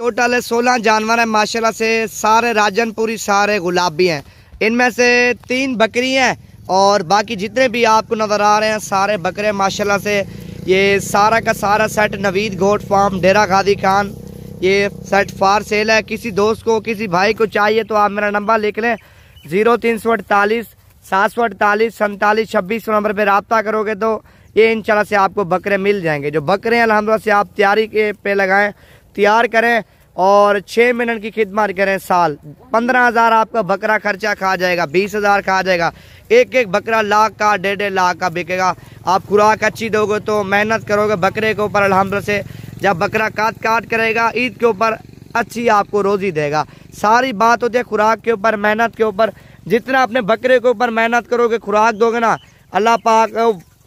total सोलह जानवर हैं माशाल्लाह से सारे राजनपुरी सारे गुलाबी हैं इनमें से तीन बकरी हैं और बाकी जितने भी आपको नज़र आ रहे हैं सारे बकरे माशाल्लाह से ये सारा का सारा सेट नवीद घोट फार्म डेरा गादी खान ये सेट फार सेल है किसी दोस्त को किसी भाई को चाहिए तो आप मेरा नंबर लिख लें ज़ीरो तीन सौ अड़तालीस सात सौ अड़तालीस सैंतालीस छब्बीस सौ नंबर पर रबता करोगे तो ये इंशाल्लाह से आपको बकरे मिल जाएंगे जो बकरे हैं अलहमदिल्ला से आप तैयारी के पे लगाएं तैयार करें और छः मिनट की खिदमत करें साल पंद्रह हज़ार आपका बकरा खर्चा खा जाएगा बीस हज़ार खा जाएगा एक एक बकरा लाख का डेढ़ डेढ़ लाख का बिकेगा आप खुराक अच्छी दोगे तो मेहनत करोगे बकरे के ऊपर अलहमद से जब बकरा काट काट करेगा ईद के ऊपर अच्छी आपको रोज़ी देगा सारी बात होती है खुराक के ऊपर मेहनत के ऊपर जितना अपने बकरे के ऊपर मेहनत करोगे खुराक दोगे ना अल्लाह पाक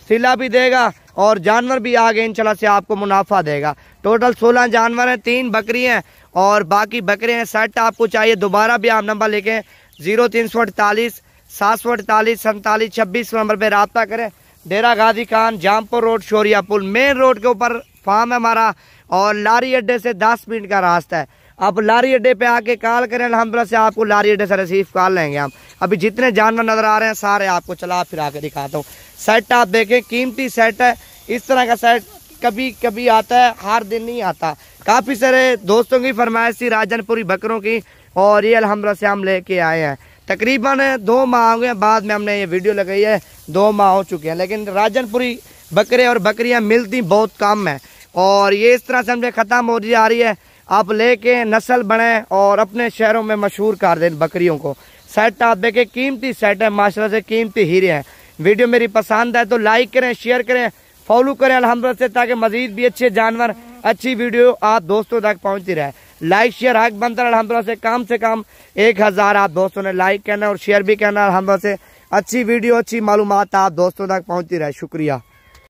सिला भी देगा और जानवर भी आगे इंशाल्लाह से आपको मुनाफा देगा टोटल सोलह जानवर हैं तीन बकरी हैं और बाकी बकरे हैं सेट आपको चाहिए दोबारा भी आप नंबर लिखें जीरो तीन सौ अड़तालीस सात सौ अड़तालीस सैंतालीस छब्बीस नंबर पर रबता करें डेरा गाजी खान जामपुर रोड शोरिया पुल मेन रोड के ऊपर फार्म है हमारा और लारी अड्डे से दस मिनट का रास्ता है आप लारी अड्डे पे आके कॉल करें अलहमदिल्ला से आपको लारी अड्डे से रिसीव कर लेंगे हम अभी जितने जानवर नज़र आ रहे हैं सारे आपको चला फिरा के दिखाता हूँ सेट आप देखें कीमती सेट है इस तरह का सेट कभी कभी आता है हर दिन नहीं आता काफ़ी सारे दोस्तों की फरमाइश थी राजनपुरी बकरों की और ये अलहमदिल्ला से हम लेके आए हैं तकरीबन दो माह हो गए बाद में हमने ये वीडियो लगाई है दो माह हो चुके हैं लेकिन राजनपुरी बकरे और बकरियाँ मिलती बहुत कम है और ये इस तरह से हमने ख़त्म हो जा रही है आप लेके नस्ल बने और अपने शहरों में मशहूर कर दें बकरियों को सेट आप देखें कीमती सेट है माशा से कीमती हीरे हैं वीडियो मेरी पसंद है तो लाइक करें शेयर करें फॉलो करें अलहमद से ताकि मजीद भी अच्छे जानवर अच्छी वीडियो आप दोस्तों तक पहुंचती रहे लाइक शेयर हक बनता है अलहमदा से कम से कम एक हज़ार आप दोस्तों ने लाइक करना और शेयर भी करना अलहमदा से अच्छी वीडियो अच्छी मालूम आप दोस्तों तक पहुँचती रहे शुक्रिया